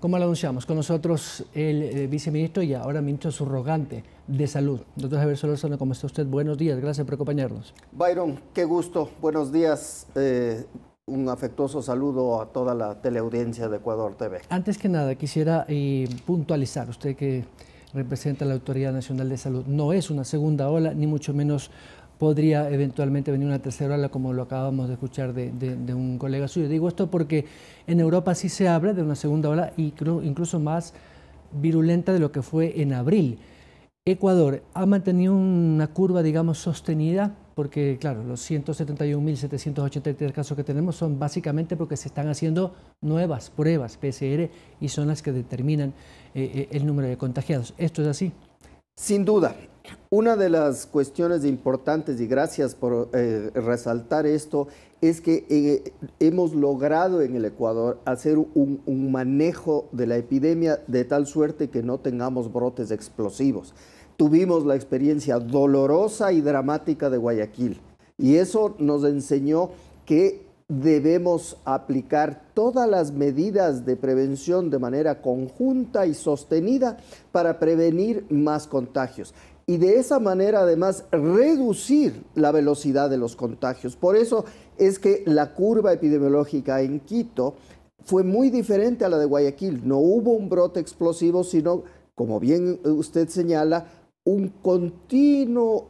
Cómo lo anunciamos, con nosotros el eh, viceministro y ahora ministro subrogante de Salud, doctor Javier Solorzano, ¿cómo está usted? Buenos días, gracias por acompañarnos. Byron, qué gusto, buenos días. Eh, un afectuoso saludo a toda la teleaudiencia de Ecuador TV. Antes que nada, quisiera eh, puntualizar, usted que representa la Autoridad Nacional de Salud, no es una segunda ola, ni mucho menos podría eventualmente venir una tercera ola, como lo acabamos de escuchar de, un colega suyo. Digo esto porque en Europa sí se habla de una segunda ola, incluso más virulenta de lo que fue en abril. Ecuador ha mantenido una curva, digamos, sostenida, porque, claro, los 171.783 casos que tenemos son básicamente porque se están haciendo nuevas pruebas PCR y son las que determinan eh, eh, el número de contagiados. ¿Esto es así? Sin duda, una de las cuestiones importantes, y gracias por eh, resaltar esto, es que eh, hemos logrado en el Ecuador hacer un manejo de la epidemia de tal suerte que no tengamos brotes explosivos. Tuvimos la experiencia dolorosa y dramática de Guayaquil y eso nos enseñó que debemos aplicar todas las medidas de prevención de manera conjunta y sostenida para prevenir más contagios. Y de esa manera además reducir la velocidad de los contagios. Por eso es que la curva epidemiológica en Quito fue muy diferente a la de Guayaquil. No hubo un brote explosivo, sino, como bien usted señala, un continuo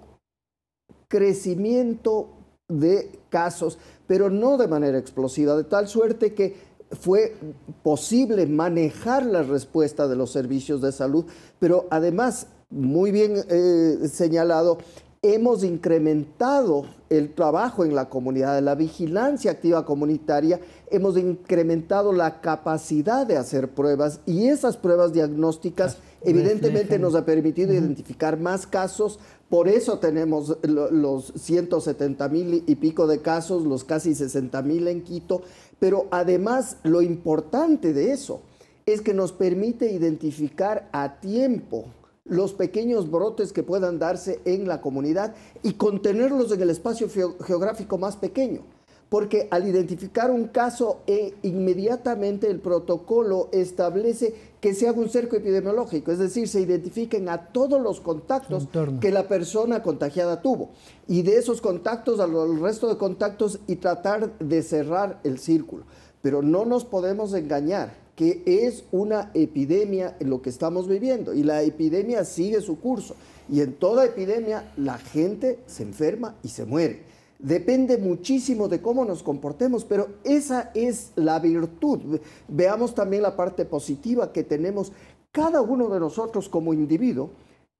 crecimiento de casos pero no de manera explosiva, de tal suerte que fue posible manejar la respuesta de los servicios de salud, pero además, muy bien eh, señalado, hemos incrementado el trabajo en la comunidad, la vigilancia activa comunitaria, hemos incrementado la capacidad de hacer pruebas y esas pruebas diagnósticas evidentemente nos ha permitido identificar más casos. Por eso tenemos los 170 mil y pico de casos, los casi 60 mil en Quito. Pero además lo importante de eso es que nos permite identificar a tiempo los pequeños brotes que puedan darse en la comunidad y contenerlos en el espacio geográfico más pequeño. Porque al identificar un caso, eh, inmediatamente el protocolo establece que se haga un cerco epidemiológico, es decir, se identifiquen a todos los contactos que la persona contagiada tuvo. Y de esos contactos al resto de contactos y tratar de cerrar el círculo. Pero no nos podemos engañar que es una epidemia lo que estamos viviendo y la epidemia sigue su curso. Y en toda epidemia la gente se enferma y se muere. Depende muchísimo de cómo nos comportemos, pero esa es la virtud. Veamos también la parte positiva que tenemos cada uno de nosotros como individuo,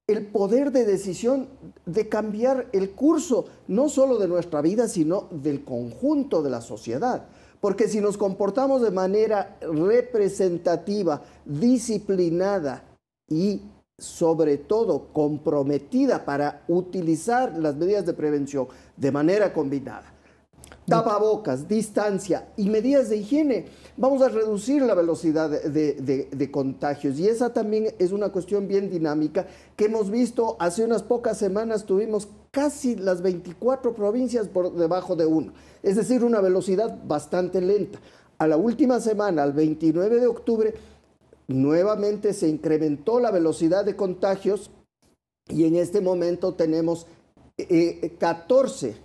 el poder de decisión de cambiar el curso no solo de nuestra vida, sino del conjunto de la sociedad. Porque si nos comportamos de manera representativa, disciplinada y sobre todo comprometida para utilizar las medidas de prevención de manera combinada, tapabocas, distancia y medidas de higiene, vamos a reducir la velocidad de, contagios. Y esa también es una cuestión bien dinámica que hemos visto hace unas pocas semanas tuvimos casi las 24 provincias por debajo de uno, es decir, una velocidad bastante lenta. A la última semana, al 29 de octubre, nuevamente se incrementó la velocidad de contagios y en este momento tenemos 14 eh, eh,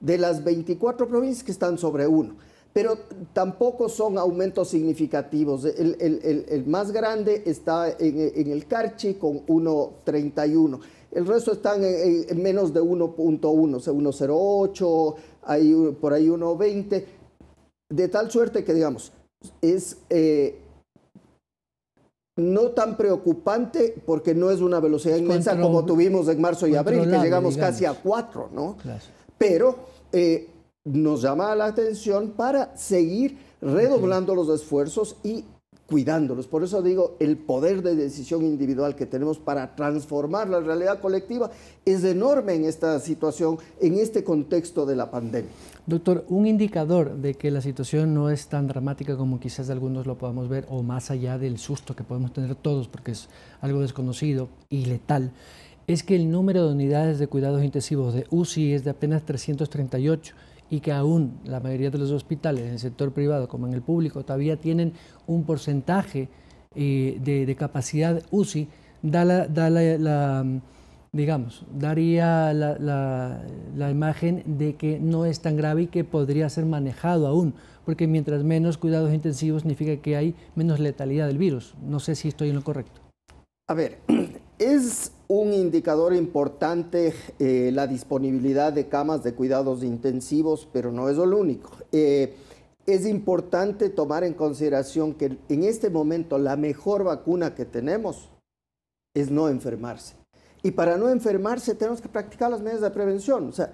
de las 24 provincias que están sobre uno. Pero tampoco son aumentos significativos. El, más grande está en, el Carchi con 1.31. El resto están en, menos de 1.1, 1.08, por ahí 1.20. De tal suerte que, digamos, es eh, no tan preocupante porque no es una velocidad inmensa como tuvimos en marzo y abril, que llegamos casi a 4, ¿no? pero eh, nos llama la atención para seguir redoblando los esfuerzos y cuidándolos. Por eso digo, el poder de decisión individual que tenemos para transformar la realidad colectiva es enorme en esta situación, en este contexto de la pandemia. Doctor, un indicador de que la situación no es tan dramática como quizás algunos lo podamos ver, o más allá del susto que podemos tener todos, porque es algo desconocido y letal, es que el número de unidades de cuidados intensivos de UCI es de apenas 338 y que aún la mayoría de los hospitales, en el sector privado como en el público, todavía tienen un porcentaje eh, de, capacidad UCI, digamos, daría la, la, imagen de que no es tan grave y que podría ser manejado aún, porque mientras menos cuidados intensivos significa que hay menos letalidad del virus. No sé si estoy en lo correcto. A ver, es un indicador importante eh, la disponibilidad de camas de cuidados intensivos, pero no es lo único. Eh, es importante tomar en consideración que en este momento la mejor vacuna que tenemos es no enfermarse. Y para no enfermarse tenemos que practicar las medidas de prevención. O sea,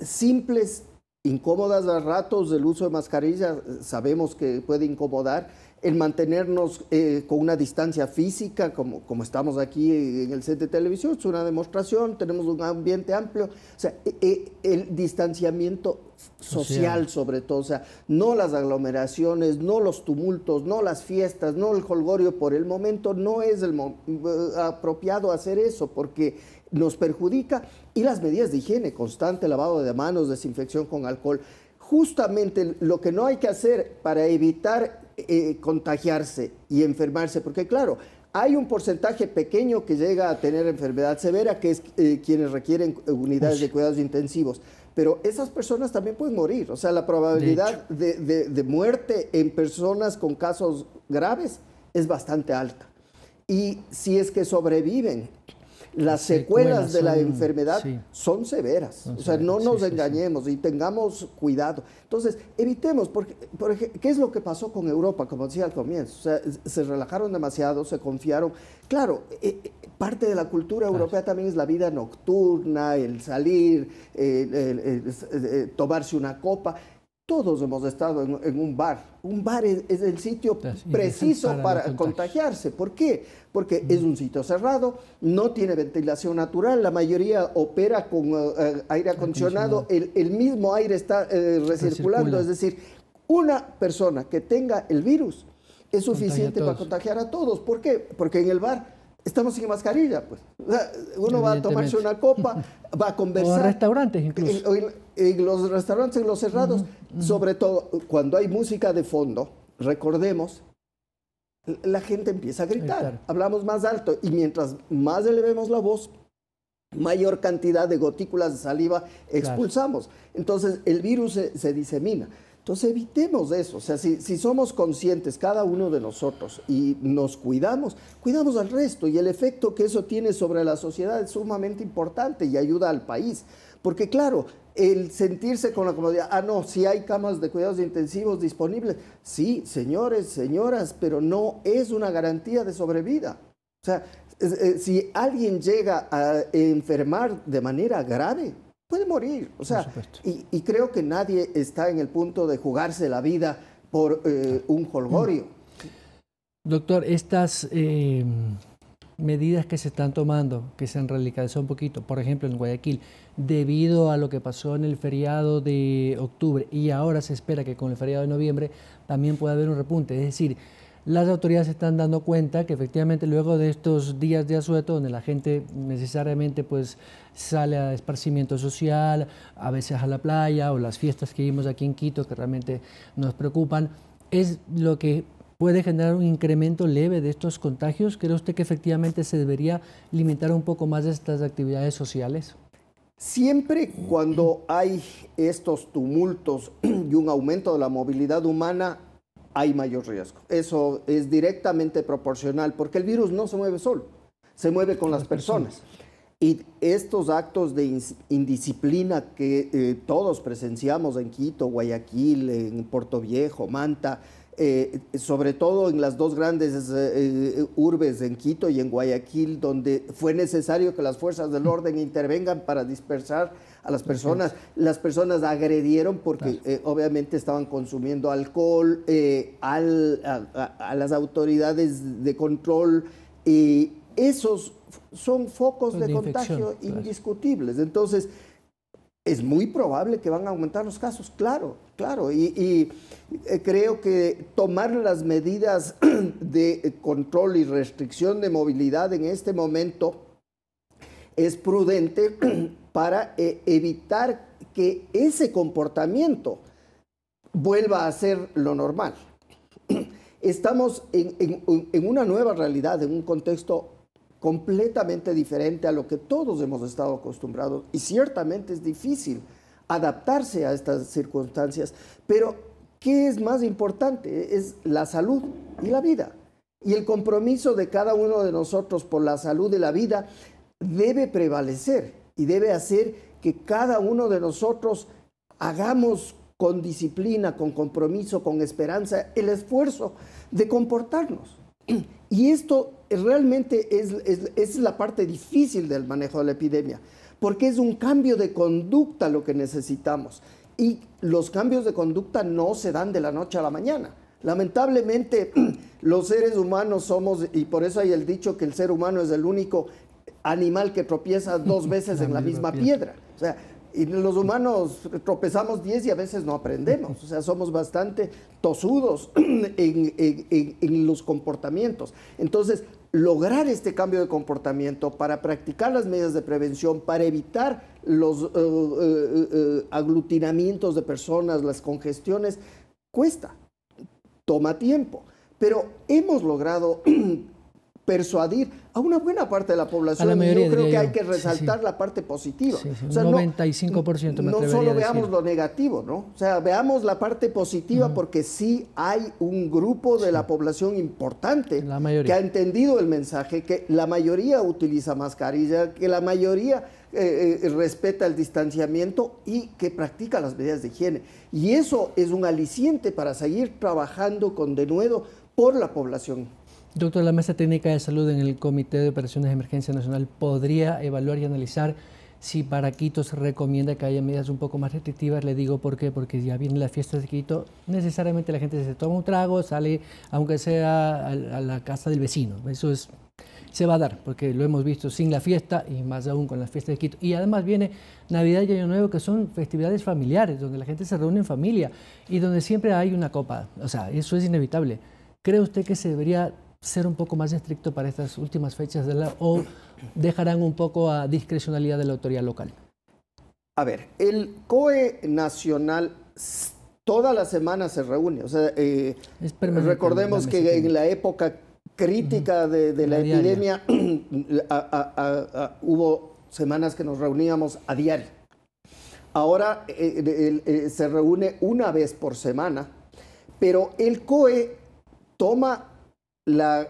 simples, incómodas a ratos, del uso de mascarillas sabemos que puede incomodar, el mantenernos eh, con una distancia física, como, como estamos aquí en el set de televisión, es una demostración, tenemos un ambiente amplio, o sea, e, e, el distanciamiento social sobre todo, o sea, no las aglomeraciones, no los tumultos, no las fiestas, no el holgorio por el momento, no es el eh, apropiado hacer eso porque nos perjudica y las medidas de higiene, constante lavado de manos, desinfección con alcohol. Justamente lo que no hay que hacer para evitar eh, contagiarse y enfermarse, porque claro, hay un porcentaje pequeño que llega a tener enfermedad severa, que es eh, quienes requieren eh, unidades de cuidados intensivos. Pero esas personas también pueden morir. O sea, la probabilidad de muerte en personas con casos graves es bastante alta. Y si es que sobreviven las secuelas, de la enfermedad son severas. o sea, no nos engañemos y tengamos cuidado. Entonces, evitemos, porque, ¿qué es lo que pasó con Europa? Como decía al comienzo, o sea, se relajaron demasiado, se confiaron. Claro, eh, eh, parte de la cultura europea también es la vida nocturna, el salir, eh, tomarse una copa. Todos hemos estado en, un bar. Un bar es, el sitio preciso para, contagiarse. ¿Por qué? Porque es un sitio cerrado, no tiene ventilación natural, la mayoría opera con eh, eh, aire acondicionado, el, mismo aire está eh, recirculando. Es decir, una persona que tenga el virus es suficiente para contagiar a todos. ¿Por qué? Porque en el bar estamos sin mascarilla, pues. Uno va a tomarse una copa, va a conversar. O restaurantes incluso en los restaurantes, en los cerrados, sobre todo cuando hay música de fondo, recordemos, la gente empieza a gritar, hablamos más alto y mientras más elevemos la voz, mayor cantidad de gotículas de saliva expulsamos. Entonces el virus se, se, disemina. Entonces evitemos eso, o sea, si, si somos conscientes cada uno de nosotros y nos cuidamos, cuidamos al resto y el efecto que eso tiene sobre la sociedad es sumamente importante y ayuda al país. Porque claro, el sentirse con la comodidad, ah, no, si hay camas de cuidados intensivos disponibles, sí, señores, señoras, pero no es una garantía de sobrevida. O sea, eh, si alguien llega a enfermar de manera grave, puede morir. O sea, y, creo que nadie está en el punto de jugarse la vida por eh, un holgorio. Doctor, estas... Eh, medidas que se están tomando, que se han radicalizado un poquito, por ejemplo en Guayaquil, debido a lo que pasó en el feriado de octubre y ahora se espera que con el feriado de noviembre también pueda haber un repunte. Es decir, las autoridades se están dando cuenta que efectivamente luego de estos días de asueto, donde la gente necesariamente pues sale a esparcimiento social, a veces a la playa o las fiestas que vimos aquí en Quito que realmente nos preocupan, es lo que puede generar un incremento leve de estos contagios? ¿Cree usted que efectivamente se debería limitar un poco más estas actividades sociales? Siempre cuando hay estos tumultos y un aumento de la movilidad humana, hay mayor riesgo. Eso es directamente proporcional porque el virus no se mueve solo, se mueve con las, personas. Y estos actos de indisciplina que eh, todos presenciamos en Quito, Guayaquil, en Puerto Viejo, Manta, eh, sobre todo en las dos grandes eh, eh, urbes, en Quito y en Guayaquil, donde fue necesario que las fuerzas del orden intervengan para dispersar a las personas. Las personas agredieron porque eh, obviamente estaban consumiendo alcohol, a, las autoridades de control. esos son focos pues de, contagio indiscutibles. Entonces, es muy probable que van a aumentar los casos, claro Claro, y, eh, creo que tomar las medidas de control y restricción de movilidad en este momento es prudente para eh, evitar que ese comportamiento vuelva a ser lo normal. Estamos en, una nueva realidad, en un contexto completamente diferente a lo que todos hemos estado acostumbrados y ciertamente es difícil adaptarse a estas circunstancias. Pero, ¿qué es más importante? Es la salud y la vida. Y el compromiso de cada uno de nosotros por la salud y la vida debe prevalecer y debe hacer que cada uno de nosotros hagamos con disciplina, con compromiso, con esperanza, el esfuerzo de comportarnos. Y esto realmente es, es la parte difícil del manejo de la epidemia porque es un cambio de conducta lo que necesitamos. Y los cambios de conducta no se dan de la noche a la mañana. Lamentablemente los seres humanos somos, y por eso hay el dicho que el ser humano es el único animal que tropieza dos veces en la misma piedra. O sea, y los humanos tropezamos 10 y a veces no aprendemos. O sea, somos bastante tosudos en, los comportamientos. Entonces, lograr este cambio de comportamiento para practicar las medidas de prevención, para evitar los eh, eh, eh, aglutinamientos de personas, las congestiones, cuesta, toma tiempo. Pero hemos logrado persuadir a una buena parte de la población. yo creo que hay que resaltar la parte positiva. 95% o sea, 95% no, solo veamos lo negativo, ¿no? O sea, veamos la parte positiva porque sí hay un grupo de la población importante que ha entendido el mensaje, que la mayoría utiliza mascarilla, que la mayoría eh, eh, respeta el distanciamiento y que practica las medidas de higiene. Y eso es un aliciente para seguir trabajando con denuedo por la población. Doctor, la Mesa Técnica de Salud en el Comité de Operaciones de Emergencia Nacional podría evaluar y analizar si para Quito se recomienda que haya medidas un poco más restrictivas, le digo por qué, porque ya viene las fiestas de Quito, necesariamente la gente se toma un trago, sale, aunque sea a, la casa del vecino. Eso se va a dar, porque lo hemos visto sin la fiesta y más aún con las fiestas de Quito. Y además viene Navidad y Año Nuevo, que son festividades familiares, donde la gente se reúne en familia y donde siempre hay una copa. O sea, eso es inevitable. ¿Cree usted que se debería ser un poco más estricto para estas últimas fechas o dejarán un poco a discrecionalidad de la autoridad local? A ver, el COE nacional todas las semanas se reúne. O sea, eh, recordemos que en la época crítica de, la, epidemia hubo semanas que nos reuníamos a diario. Ahora eh, eh, se reúne una vez por semana, pero el COE toma la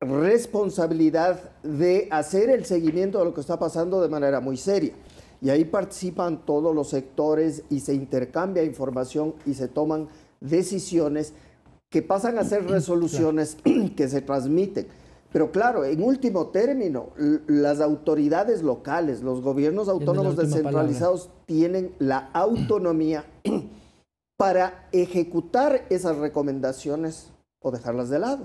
responsabilidad de hacer el seguimiento de lo que está pasando de manera muy seria. Y ahí participan todos los sectores y se intercambia información y se toman decisiones que pasan a ser resoluciones que se transmiten. Pero claro, en último término, las autoridades locales, los gobiernos autónomos descentralizados tienen la autonomía para ejecutar esas recomendaciones o dejarlas de lado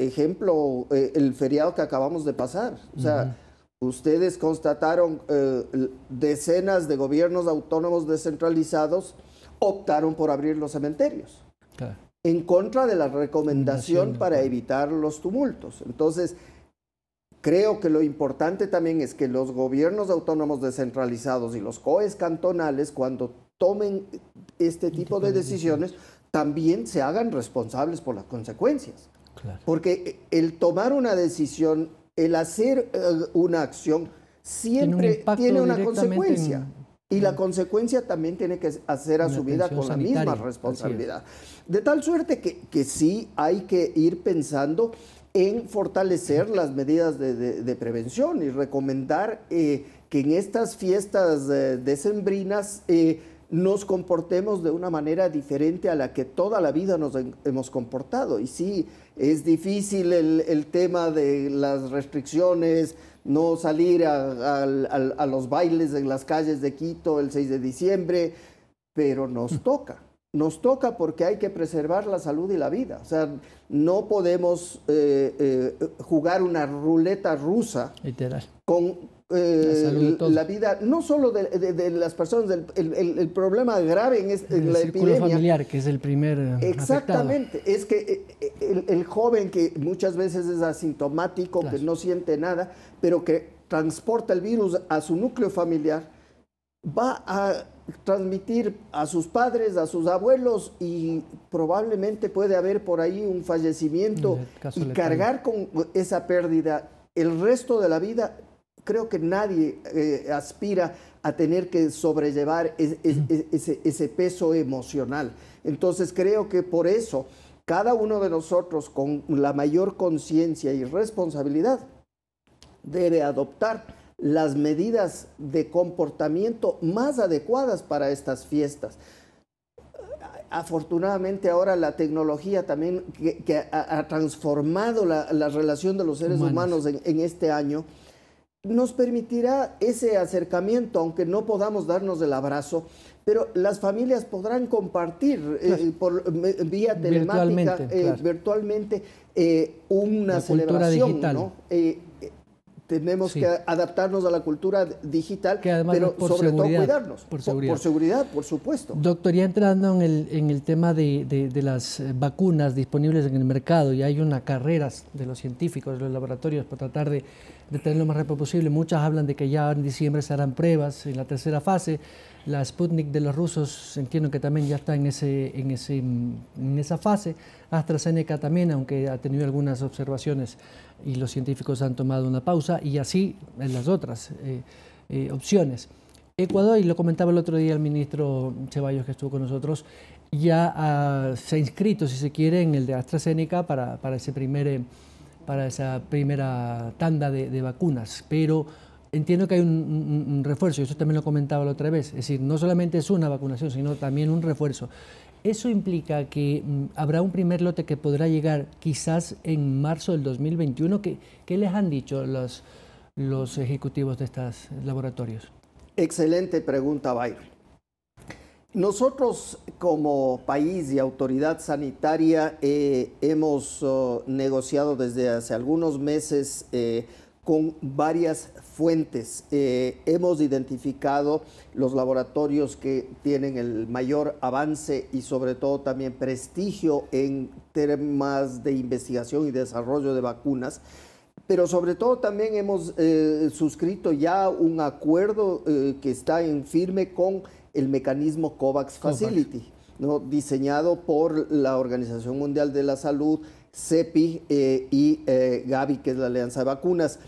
ejemplo, eh, el feriado que acabamos de pasar. O sea, ustedes constataron eh, decenas de gobiernos autónomos descentralizados optaron por abrir los cementerios. En contra de la recomendación para evitar los tumultos. Entonces, Creo que lo importante también es que los gobiernos autónomos descentralizados y los COES cantonales, cuando tomen este tipo de decisiones, también se hagan responsables por las consecuencias. Porque el tomar una decisión, el hacer eh, una acción, siempre tiene, una consecuencia. Y la consecuencia también tiene que hacer asumida con la misma responsabilidad. De tal suerte que, sí hay que ir pensando en fortalecer las medidas de, prevención y recomendar eh, que en estas fiestas decembrinas eh, nos comportemos de una manera diferente a la que toda la vida nos hemos comportado. Y sí, es difícil el, tema de las restricciones, no salir a, los bailes en las calles de Quito el 6 de diciembre, pero nos toca. Nos toca porque hay que preservar la salud y la vida. O sea, no podemos eh, eh, jugar una ruleta rusa con la, vida, no solo de, las personas, del, el, problema grave en, es, este, en el la familiar, que es el primer. Eh, Exactamente, es que eh, eh, el, joven que muchas veces es asintomático, que no siente nada, pero que transporta el virus a su núcleo familiar, va a transmitir a sus padres, a sus abuelos y probablemente puede haber por ahí un fallecimiento y cargar con esa pérdida el resto de la vida creo que nadie eh, aspira a tener que sobrellevar ese, peso emocional. Entonces creo que por eso cada uno de nosotros con la mayor conciencia y responsabilidad debe adoptar las medidas de comportamiento más adecuadas para estas fiestas. Afortunadamente ahora la tecnología también que, ha, transformado la, relación de los seres humanos, en este año, nos permitirá ese acercamiento, aunque no podamos darnos el abrazo, pero las familias podrán compartir eh, por vía telemática, virtualmente, eh, eh, una celebración, tenemos que adaptarnos a la cultura digital, pero sobre todo cuidarnos. Por seguridad. Por, seguridad, por supuesto. Doctor, ya entrando en el, tema de, las eh, vacunas disponibles en el mercado, y hay una carrera de los científicos, de los laboratorios, para tratar de, tener lo más rápido posible. Muchas hablan de que ya en diciembre se harán pruebas en la tercera fase. La Sputnik de los rusos entiendo que también ya está en, ese, en, ese, en esa fase. AstraZeneca también, aunque ha tenido algunas observaciones y los científicos han tomado una pausa y así en las otras eh, eh, opciones. Ecuador, y lo comentaba el otro día el ministro Ceballos que estuvo con nosotros, ya ah, se ha inscrito, si se quiere, en el de AstraZeneca para, para ese primer, eh, para esa primera tanda de, vacunas, pero entiendo que hay un, un refuerzo, y eso también lo comentaba la otra vez, es decir, no solamente es una vacunación, sino también un refuerzo. Eso implica que mm, habrá un primer lote que podrá llegar quizás en marzo del 2021. ¿Qué, les han dicho los, los ejecutivos de estos laboratorios? Excelente pregunta, Byron. Nosotros como país y autoridad sanitaria eh, hemos oh, negociado desde hace algunos meses eh, con varias fuentes. Eh, hemos identificado los laboratorios que tienen el mayor avance y sobre todo también prestigio en temas de investigación y desarrollo de vacunas. Pero sobre todo también hemos eh, suscrito ya un acuerdo eh, que está en firme con el mecanismo COVAX Facility, diseñado por la Organización Mundial de la Salud, CEPI eh, y eh, Gavi, que es la Alianza de Vacunas,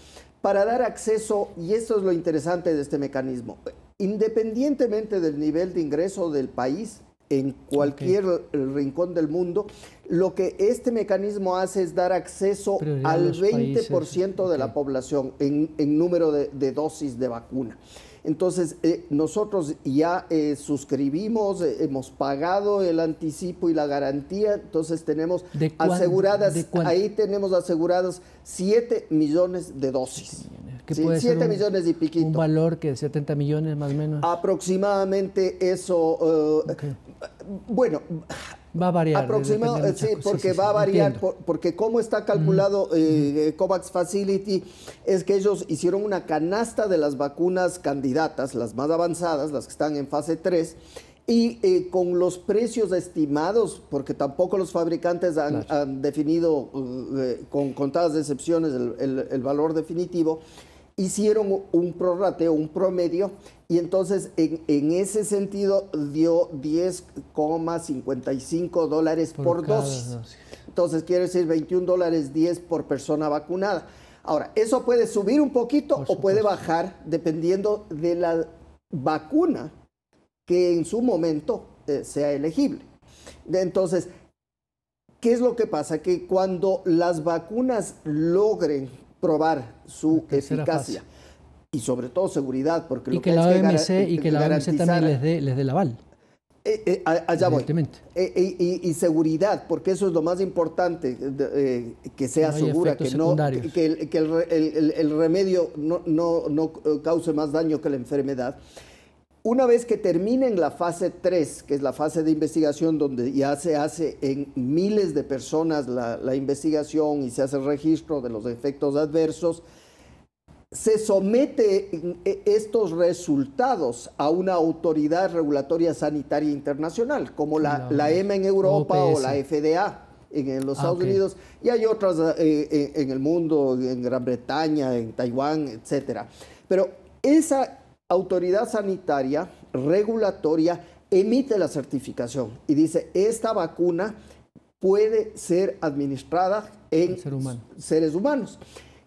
para dar acceso, y esto es lo interesante de este mecanismo, independientemente del nivel de ingreso del país, en cualquier rincón del mundo, lo que este mecanismo hace es dar acceso al 20% de la población en, número de dosis de vacuna. Entonces, eh, nosotros ya eh, suscribimos, eh, hemos pagado el anticipo y la garantía, entonces tenemos aseguradas, ahí tenemos aseguradas 7 millones de dosis. Que 7 millones y piquito. Un valor que de 70 millones más o menos. Aproximadamente eso. Bueno, Va a variar. Aproximado, eh, sí, porque va a variar, porque cómo está calculado mm. eh, eh, COVAX Facility es que ellos hicieron una canasta de las vacunas candidatas, las más avanzadas, las que están en fase 3, y con los precios estimados, porque tampoco los fabricantes han, definido, con contadas excepciones, el valor definitivo hicieron un prorrateo, un promedio, y entonces en, ese sentido dio 10,55 dólares por, dosis. Entonces quiere decir 21 dólares 10 por persona vacunada. Ahora, eso puede subir un poquito o puede bajar dependiendo de la vacuna que en su momento eh, sea elegible. Entonces, ¿qué es lo que pasa? Que cuando las vacunas logren probar su eficacia. Y sobre todo seguridad, porque lo que, que la OMC y que la OMC también les dé, les el aval. Eh, eh, allá voy. Eh, y, seguridad, porque eso es lo más importante, que sea segura, que, no, que, el, el remedio no, no, no cause más daño que la enfermedad. Una vez que terminen la fase 3, que es la fase de investigación donde ya se hace en miles de personas la, investigación y se hace el registro de los efectos adversos, se somete e, estos resultados a una autoridad regulatoria sanitaria internacional, como la, la EMA en Europa o la FDA en, los ah, Estados Unidos, y hay otras eh, eh, en, el mundo, en Gran Bretaña, en Taiwán, etcétera. Pero esa, autoridad sanitaria regulatoria emite la certificación y dice, esta vacuna puede ser administrada en seres humanos.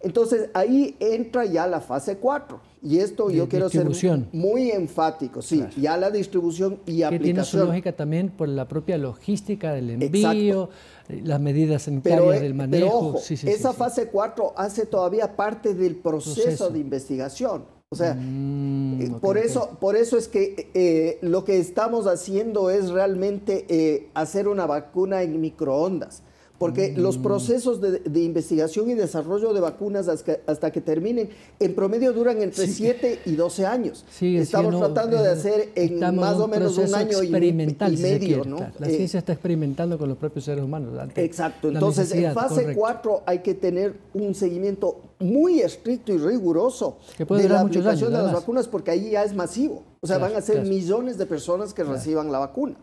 Entonces ahí entra ya la fase 4 y esto yo quiero ser muy enfático, sí, ya la distribución y que tiene su lógica también por la propia logística del envío, eh, las medidas sanitarias eh, del manejo. Pero esa fase 4 hace todavía parte del proceso. de investigación. O sea, mm, eh, por, eso, por eso es que eh, lo que estamos haciendo es realmente eh, hacer una vacuna en microondas porque mm. los procesos de, investigación y desarrollo de vacunas hasta, que, terminen, en promedio duran entre 7 y 12 años. estamos tratando de eh, hacer en más o menos un año y, medio. ¿no? La eh, ciencia está experimentando con los propios seres humanos. exacto, entonces en fase 4 hay que tener un seguimiento muy estricto y riguroso de la aplicación de las vacunas, porque ahí ya es masivo. O sea, van a ser millones de personas que reciban la vacuna.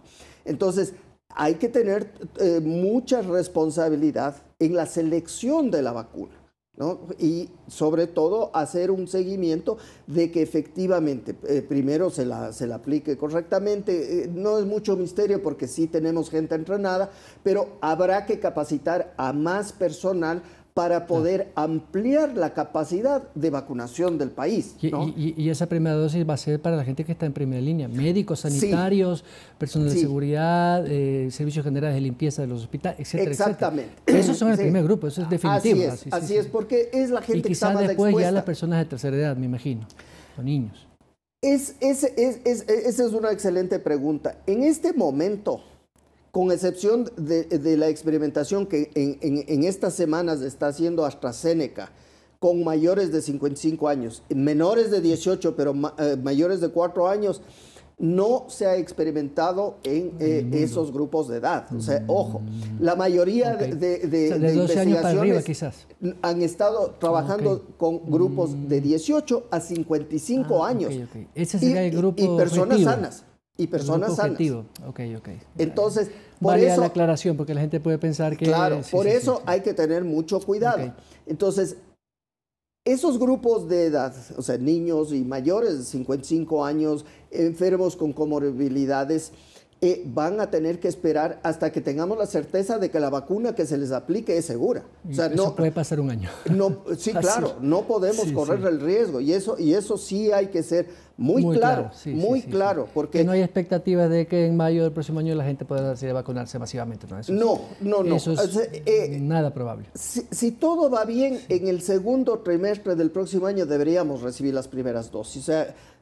Entonces, hay que tener eh, mucha responsabilidad en la selección de la vacuna. ¿no? Y sobre todo hacer un seguimiento de que efectivamente, eh, primero se la, se la, aplique correctamente, eh, no es mucho misterio porque sí tenemos gente entrenada, pero habrá que capacitar a más personal para poder ampliar la capacidad de vacunación del país. Y, esa primera dosis va a ser para la gente que está en primera línea, médicos, sanitarios, personas de seguridad, eh, servicios generales de limpieza de los hospitales, etcétera. Exactamente. Esos son el primer grupo, eso es definitivo. Así es, porque es la gente que está más después ya las personas de tercera edad, me imagino, los niños. esa es una excelente pregunta. En este momento con excepción de, la experimentación que en, estas semanas está haciendo AstraZeneca con mayores de 55 años, menores de 18, pero eh, mayores de 4 años, no se ha experimentado en, eh, esos grupos de edad. O sea, mm. ojo, la mayoría de, de, investigaciones quizás. han estado trabajando con grupos de 18 mm. a 55 ah, años. Ese sería y, el grupo y, personas sanas y personas sanas. Ok, ok. Entonces, por vale la aclaración, porque la gente puede pensar que... Claro, por eso hay que tener mucho cuidado. Entonces, esos grupos de edad, o sea, niños y mayores de 55 años, enfermos con comorbilidades, eh, van a tener que esperar hasta que tengamos la certeza de que la vacuna que se les aplique es segura. O sea, eso no, puede pasar un año. No, sí, claro, no podemos correr el riesgo y eso, y eso sí hay que ser muy, claro, muy claro. Porque no hay expectativas de que en mayo del próximo año la gente pueda vacunarse masivamente. No, eso no, no, no. Eh, nada probable. Si, todo va bien, en el segundo trimestre del próximo año deberíamos recibir las primeras dosis.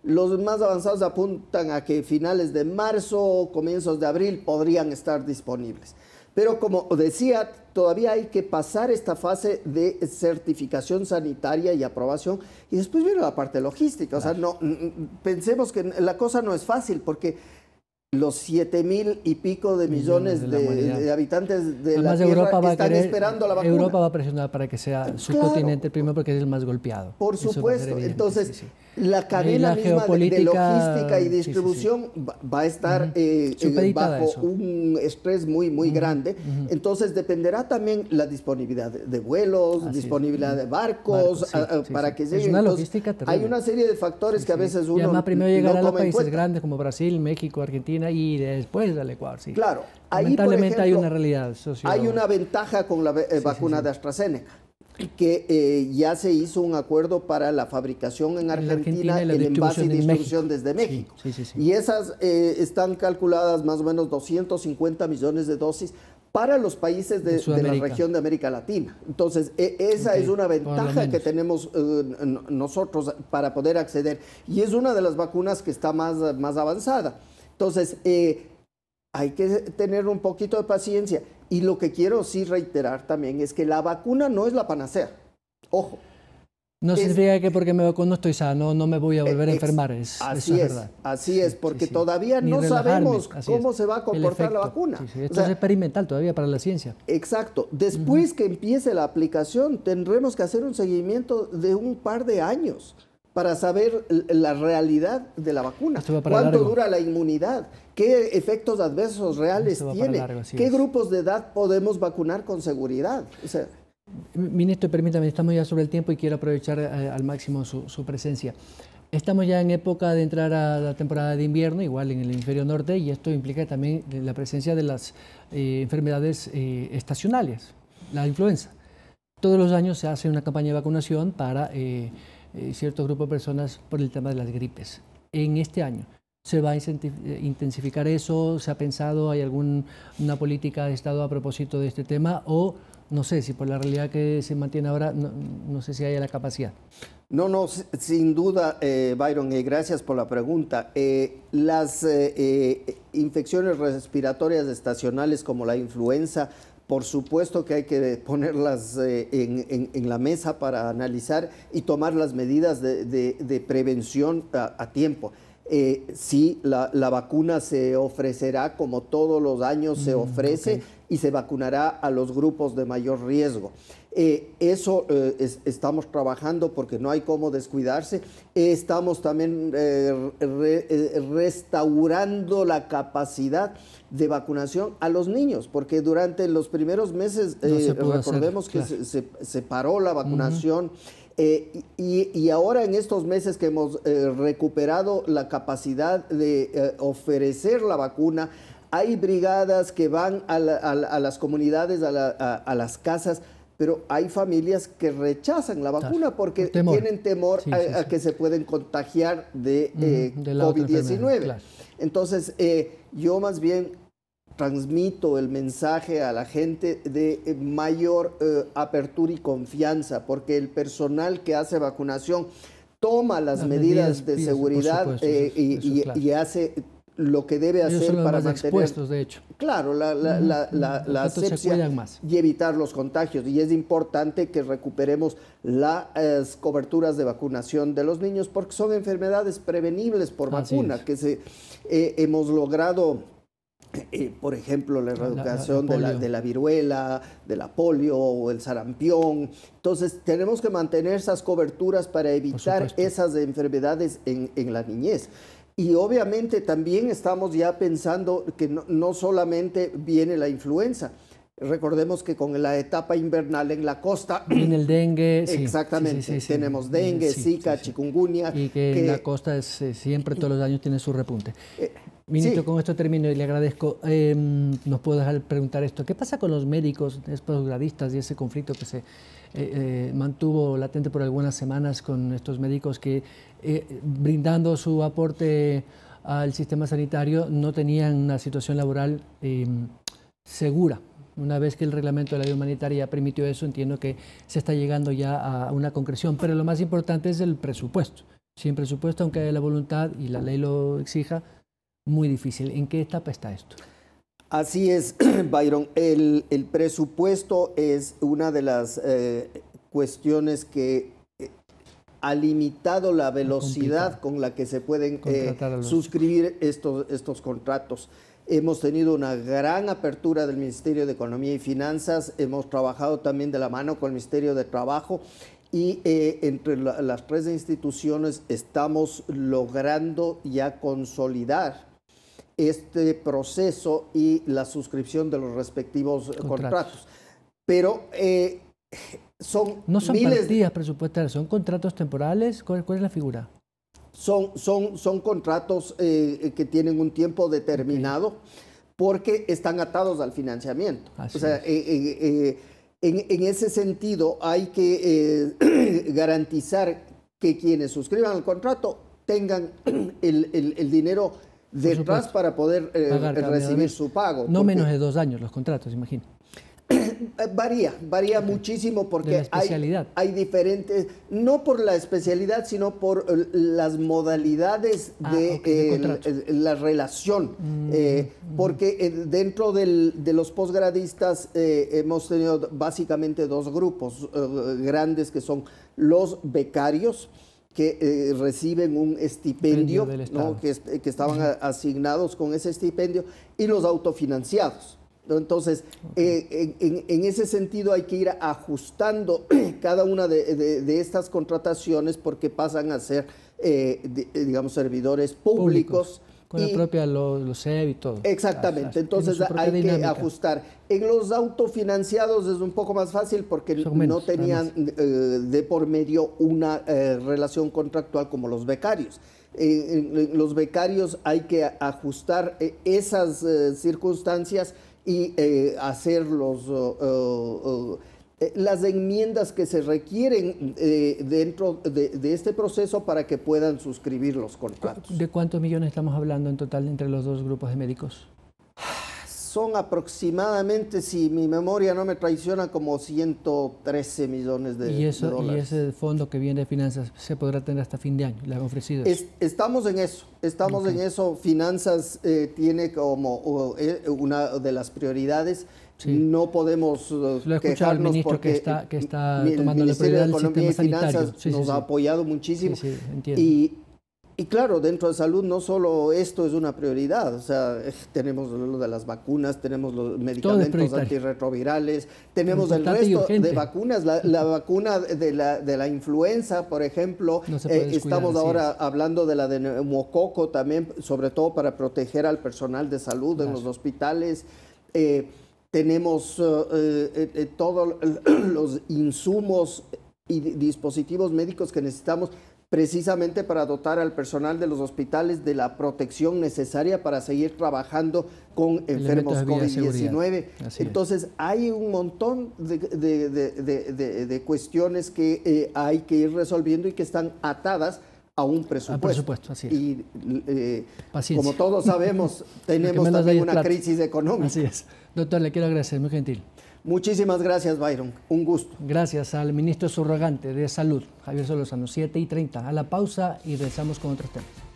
Los más avanzados apuntan a que finales de marzo o comienzos de abril podrían estar disponibles. Pero como decía, todavía hay que pasar esta fase de certificación sanitaria y aprobación y después viene la parte logística. O sea, no mm, pensemos que la cosa no es fácil porque los siete mil y pico de millones, de, habitantes de la Tierra están esperando la vacuna. Europa va a presionar para que sea su continente primero porque es el más golpeado. Por supuesto. Entonces, la eh, cadena misma de, logística y distribución va a estar eh, eh, bajo un estrés muy, muy grande. Entonces dependerá también la disponibilidad de vuelos, disponibilidad de barcos, para que lleguen. Es una logística Hay una serie de factores que a veces uno. además, primero llegará a a países grandes como Brasil, México, Argentina y después al Ecuador. Claro, Lamentablemente ahí, hay una realidad social. Hay una ventaja con la vacuna de AstraZeneca que eh, ya se hizo un acuerdo para la fabricación en Argentina, Argentina el envase y distribución desde México. y esas eh, están calculadas más o menos 250 millones de dosis para los países de, la región de América Latina. Entonces, e, esa es una ventaja que tenemos eh, nosotros para poder acceder. Y es una de las vacunas que está más, más avanzada. Entonces, hay que tener un poquito de paciencia. Y lo que quiero sí reiterar también es que la vacuna no es la panacea. Ojo. No significa que porque me vacuno estoy sano, no me voy a volver a eh, enfermar. Es, así es, es, Así es, porque todavía no sabemos cómo se va a comportar la vacuna. Esto es experimental todavía para la ciencia. Exacto. Después que empiece la aplicación, tendremos que hacer un seguimiento de un par de años para saber la realidad de la vacuna, cuánto dura la inmunidad, qué efectos adversos reales tiene, qué grupos de edad podemos vacunar con seguridad. Ministro, permítame, estamos ya sobre el tiempo y quiero aprovechar eh, al máximo su, presencia. Estamos ya en época de entrar a la temporada de invierno, igual en el inferior norte, y esto implica también la presencia de las eh, enfermedades eh, estacionales, la influenza. Todos los años se hace una campaña de vacunación para eh, cierto grupo de personas por el tema de las gripes. En este año, ¿se va a eh, intensificar eso? ¿Se ha pensado, hay alguna política de Estado a propósito de este tema? ¿O no sé si por la realidad que se mantiene ahora, no, sé si haya la capacidad? No, no, sin duda, eh, Byron, y gracias por la pregunta. las infecciones respiratorias estacionales como la influenza, por supuesto que hay que ponerlas eh, en, la mesa para analizar y tomar las medidas de, prevención a, tiempo. Eh, sí, la, vacuna se ofrecerá como todos los años se mm, ofrece y se vacunará a los grupos de mayor riesgo. Eh, eso eh, estamos trabajando porque no hay cómo descuidarse. estamos también eh, restaurando la capacidad de vacunación a los niños, porque durante los primeros meses, recordemos que se, paró la vacunación. y, ahora en estos meses que hemos recuperado la capacidad de ofrecer la vacuna, hay brigadas que van a, las comunidades, a, a las casas pero hay familias que rechazan la vacuna porque tienen temor a, que se pueden contagiar de, eh, COVID-19. Entonces, eh, yo más bien transmito el mensaje a la gente de eh, mayor apertura y confianza, porque el personal que hace vacunación toma las, medidas, de seguridad y hace lo que debe hacer para mantener... expuestos, de hecho. Claro, la, la, más. y evitar los contagios. Y es importante que recuperemos las coberturas de vacunación de los niños porque son enfermedades prevenibles por vacuna, que se, eh, hemos logrado... Eh, por ejemplo, la erradicación de, la, viruela, de la polio o el sarampión. Entonces, tenemos que mantener esas coberturas para evitar esas enfermedades en la niñez. Y obviamente también estamos ya pensando que no, solamente viene la influenza, Recordemos que con la etapa invernal en la costa. En el dengue. Exactamente. tenemos dengue, zika, chikungunya. Y que, en la costa eh, siempre todos los años tiene su repunte. Eh, Ministro, con esto termino y le agradezco. Em, nos puedo dejar preguntar esto. ¿Qué pasa con los médicos, estos posgradistas y ese conflicto que se eh, eh, mantuvo latente por algunas semanas con estos médicos que, eh, brindando su aporte al sistema sanitario, no tenían una situación laboral em, segura? Una vez que el reglamento de la ley humanitaria permitió eso, entiendo que se está llegando ya a una concreción. Pero lo más importante es el presupuesto. Sin presupuesto, aunque haya la voluntad y la ley lo exija, muy difícil. ¿En qué etapa está esto? Así es, Byron. El, presupuesto es una de las eh, cuestiones que eh, ha limitado la velocidad con la que se pueden eh, suscribir estos, estos contratos. Hemos tenido una gran apertura del Ministerio de Economía y Finanzas, hemos trabajado también de la mano con el Ministerio de Trabajo y entre las tres instituciones estamos logrando ya consolidar este proceso y la suscripción de los respectivos contratos. Pero eh, son no son miles días presupuestarios son contratos temporales. ¿Cuál, es la figura? Son, son, son contratos eh, que tienen un tiempo determinado porque están atados al financiamiento. o sea, eh, en, ese sentido hay que garantizar que quienes suscriban el contrato tengan el, el, el dinero detrás para poder eh, recibir su pago. No menos de dos años los contratos, imagino. Eh, varía, varía muchísimo porque Hay, diferentes, no por la especialidad, sino por eh, las modalidades ah, de, la, relación. Mm, porque dentro de los posgradistas hemos tenido básicamente dos grupos grandes que son los becarios, que eh, reciben un estipendio eh, que, estaban asignados con ese estipendio y los autofinanciados. Entonces, eh, en, ese sentido hay que ir ajustando cada una de, estas contrataciones porque pasan a ser, digamos, servidores públicos con la propia los y todo. Exactamente, entonces hay que ajustar. En los autofinanciados es un poco más fácil porque no tenían eh, de por medio una eh, relación contractual como los becarios. Eh, en los becarios hay que ajustar esas circunstancias y hacerlos... Eh, las enmiendas que se requieren eh, dentro de, este proceso para que puedan suscribir los contratos. ¿De cuántos millones estamos hablando en total entre los dos grupos de médicos? Son aproximadamente, si mi memoria no me traiciona, como 113 millones de, dólares. ¿Y ese fondo que viene de finanzas se podrá tener hasta fin de año? ¿Le han ofrecido? estamos en eso, estamos en eso. Finanzas eh, tiene como una de las prioridades no podemos eh, quejarnos porque está, que está el Ministerio de Economía y Finanzas nos ha apoyado muchísimo. Y, y, claro, dentro de salud no solo esto es una prioridad, o sea, eh, tenemos lo de las vacunas, tenemos los medicamentos antirretrovirales, tenemos el resto de vacunas, la, vacuna de la, de la, influenza, por ejemplo, eh, estamos ahora hablando de la de neumococo también, sobre todo para proteger al personal de salud en los hospitales tenemos eh, eh, eh, todos los insumos y dispositivos médicos que necesitamos precisamente para dotar al personal de los hospitales de la protección necesaria para seguir trabajando con enfermos COVID-19. Entonces, hay un montón de, cuestiones que hay que ir resolviendo y que están atadas a un presupuesto. A presupuesto así es. Y eh, como todos sabemos, tenemos también una crisis económica. Así es. Doctor, le quiero agradecer, muy gentil. Muchísimas gracias, Byron. Un gusto. Gracias al ministro subrogante de Salud, Javier Solosano. 7 y 30. A la pausa y regresamos con otros temas.